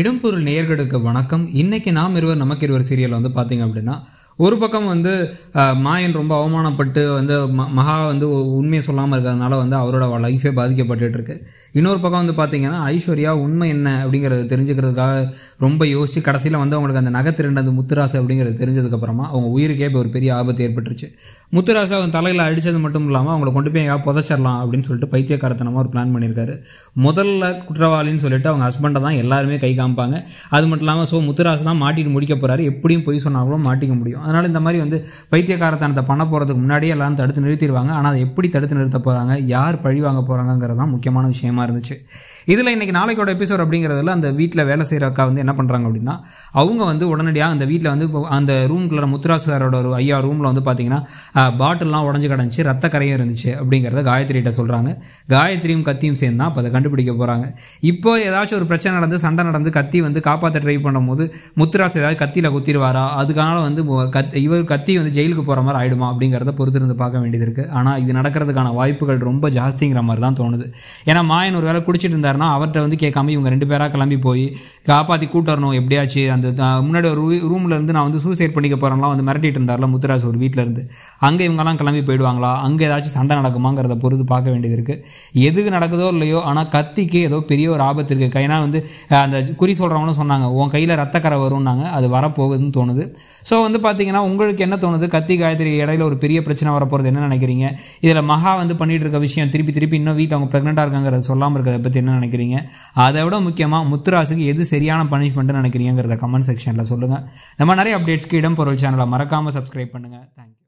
இடம்பொருள் நேயர்களுக்கு வணக்கம் இன்றைக்கி நாம் இருவர் நமக்கு இருவர் சீரியல் வந்து பார்த்திங்க அப்படின்னா ஒரு பக்கம் வந்து மாயன் ரொம்ப அவமானப்பட்டு வந்து மகா வந்து உண்மையை சொல்லாமல் இருக்கிறதுனால வந்து அவரோட லைஃபே பாதிக்கப்பட்டு இருக்கு இன்னொரு பக்கம் வந்து பார்த்தீங்கன்னா ஐஸ்வர்யா உண்மை என்ன அப்படிங்கிறத தெரிஞ்சுக்கிறதுக்காக ரொம்ப யோசிச்சு கடைசியில் வந்து அவங்களுக்கு அந்த நகை திருண்டது முத்துராசு அப்படிங்கிறது தெரிஞ்சதுக்கப்புறமா அவங்க உயிருக்கே இப்போ ஒரு பெரிய ஆபத்து ஏற்பட்டுருச்சு முத்துராசை அவங்க தலையில் அடித்தது மட்டும் இல்லாமல் அவங்களை கொண்டு போய் எங்கேயாவது புதைச்சிடலாம் அப்படின்னு சொல்லிட்டு பைத்தியக்காரத்தனமாக ஒரு பிளான் பண்ணியிருக்காரு முதல்ல குற்றவாளின்னு சொல்லிட்டு அவங்க ஹஸ்பண்டை தான் எல்லாருமே கை காமிப்பாங்க அது மட்டும் இல்லாமல் ஸோ முத்துராசை தான் மாட்டிட்டு முடிக்க போகிறாரு எப்படியும் போய் சொன்னாலும் மாட்டிக்க முடியும் அதனால் இந்த மாதிரி வந்து வைத்தியகாரத்தனத்தை பண்ண போகிறதுக்கு முன்னாடியே எல்லாரும் தடுத்து நிறுத்திடுவாங்க ஆனால் அதை எப்படி தடுத்து நிறுத்த போகிறாங்க யார் பழி வாங்க போகிறாங்கிறது தான் முக்கியமான விஷயமா இருந்துச்சு இதில் இன்றைக்கி நாளைக்கோட எபிசோட் அப்படிங்கிறதுல அந்த வீட்டில் வேலை செய்கிற அக்கா வந்து என்ன பண்ணுறாங்க அப்படின்னா அவங்க வந்து உடனடியாக அந்த வீட்டில் வந்து அந்த ரூம்குள்ள முத்துராசாரோட ஒரு ஐயா ரூமில் வந்து பார்த்தீங்கன்னா பாட்டில்லாம் உடஞ்சி கிடந்துச்சு ரத்த கரையும் இருந்துச்சு அப்படிங்கிறத காயத்ரிகிட்ட சொல்கிறாங்க காயத்ரியும் கத்தியும் சேர்ந்து தான் இப்போ அதை கண்டுபிடிக்க போகிறாங்க இப்போ ஏதாச்சும் ஒரு பிரச்சனை நடந்து சண்டை நடந்து கத்தி வந்து காப்பாற்ற ட்ரை பண்ணும்போது முத்துராசு ஏதாவது கத்தியில் குத்திடுவாரா அதுக்கான வந்து கத் இவர் கத்தி வந்து ஜெயிலுக்கு போகிற மாதிரி ஆகிடுமா அப்படிங்கிறத பொறுத்திருந்து பார்க்க வேண்டியது இருக்குது ஆனால் இது நடக்கிறதுக்கான வாய்ப்புகள் ரொம்ப ஜாஸ்திங்கிற மாதிரி தான் தோணுது ஏன்னா மாயன் ஒரு வேலை குடிச்சிட்டு இருந்தாருன்னா அவர்கிட்ட வந்து கேட்காம இவங்க ரெண்டு பேராக கிளம்பி போய் காப்பாற்றி வரணும் எப்படியாச்சு அந்த முன்னாடி ஒரு ரூமில் இருந்து நான் வந்து சூசைட் பண்ணிக்க போகிறேன்லாம் வந்து மிரட்டிட்டு இருந்தார்ல முத்துராஜ் ஒரு வீட்டில் இருந்து அங்கே இவங்கெல்லாம் கிளம்பி போயிடுவாங்களா அங்கே ஏதாச்சும் சண்டை நடக்குமாங்கிறத பொறுத்து பார்க்க வேண்டியது இருக்குது எதுக்கு நடக்குதோ இல்லையோ ஆனால் கத்திக்கு ஏதோ பெரிய ஒரு ஆபத்து இருக்குது ஏன்னா வந்து அந்த குறி சொல்கிறவங்களும் சொன்னாங்க உன் கையில் ரத்தக்கரை வரும்னாங்க அது வரப்போகுதுன்னு தோணுது ஸோ வந்து பார்த்து பார்த்தீங்கன்னா உங்களுக்கு என்ன தோணுது கத்தி காயத்ரி இடையில ஒரு பெரிய பிரச்சனை வரப்போகிறது என்ன நினைக்கிறீங்க இதில் மகா வந்து பண்ணிட்டு இருக்க விஷயம் திருப்பி திருப்பி இன்னும் வீட்டில் அவங்க ப்ரெக்னெண்ட்டாக இருக்காங்கிறத சொல்லாமல் இருக்கிறத பற்றி என்ன நினைக்கிறீங்க அதை விட முக்கியமாக முத்துராசுக்கு எது சரியான பனிஷ்மெண்ட்டுன்னு நினைக்கிறீங்கிறத கமெண்ட் செக்ஷனில் சொல்லுங்கள் நம்ம நிறைய அப்டேட்ஸ்க்கு இடம் பொருள் சேனலை மறக்காமல் சப்ஸ்கிரைப் பண்ணுங்கள் தேங்க்யூ